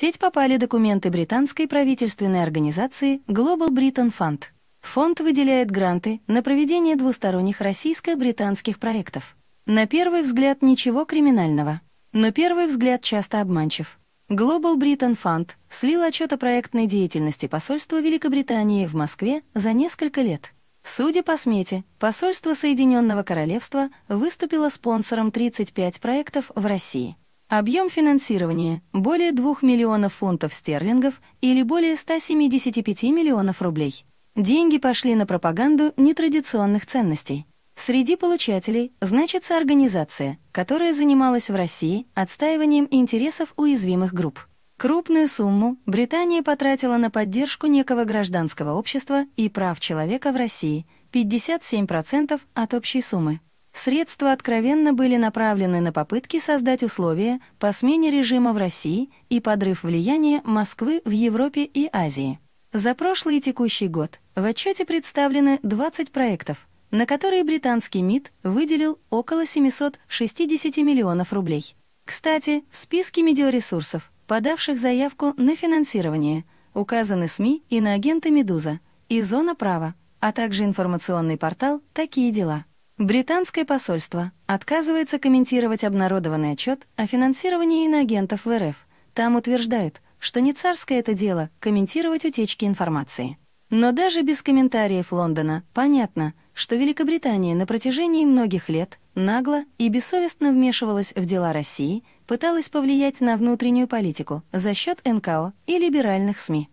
сеть попали документы британской правительственной организации Global Britain Fund. Фонд выделяет гранты на проведение двусторонних российско-британских проектов. На первый взгляд ничего криминального, но первый взгляд часто обманчив. Global Britain Fund слил отчет о проектной деятельности посольства Великобритании в Москве за несколько лет. Судя по смете, посольство Соединенного Королевства выступило спонсором 35 проектов в России. Объем финансирования – более 2 миллионов фунтов стерлингов или более 175 миллионов рублей. Деньги пошли на пропаганду нетрадиционных ценностей. Среди получателей значится организация, которая занималась в России отстаиванием интересов уязвимых групп. Крупную сумму Британия потратила на поддержку некого гражданского общества и прав человека в России – 57% от общей суммы. Средства откровенно были направлены на попытки создать условия по смене режима в России и подрыв влияния Москвы в Европе и Азии. За прошлый и текущий год в отчете представлены 20 проектов, на которые британский МИД выделил около 760 миллионов рублей. Кстати, в списке медиаресурсов, подавших заявку на финансирование, указаны СМИ, и агенты «Медуза» и «Зона права», а также информационный портал «Такие дела». Британское посольство отказывается комментировать обнародованный отчет о финансировании иноагентов в РФ. Там утверждают, что не царское это дело комментировать утечки информации. Но даже без комментариев Лондона понятно, что Великобритания на протяжении многих лет нагло и бессовестно вмешивалась в дела России, пыталась повлиять на внутреннюю политику за счет НКО и либеральных СМИ.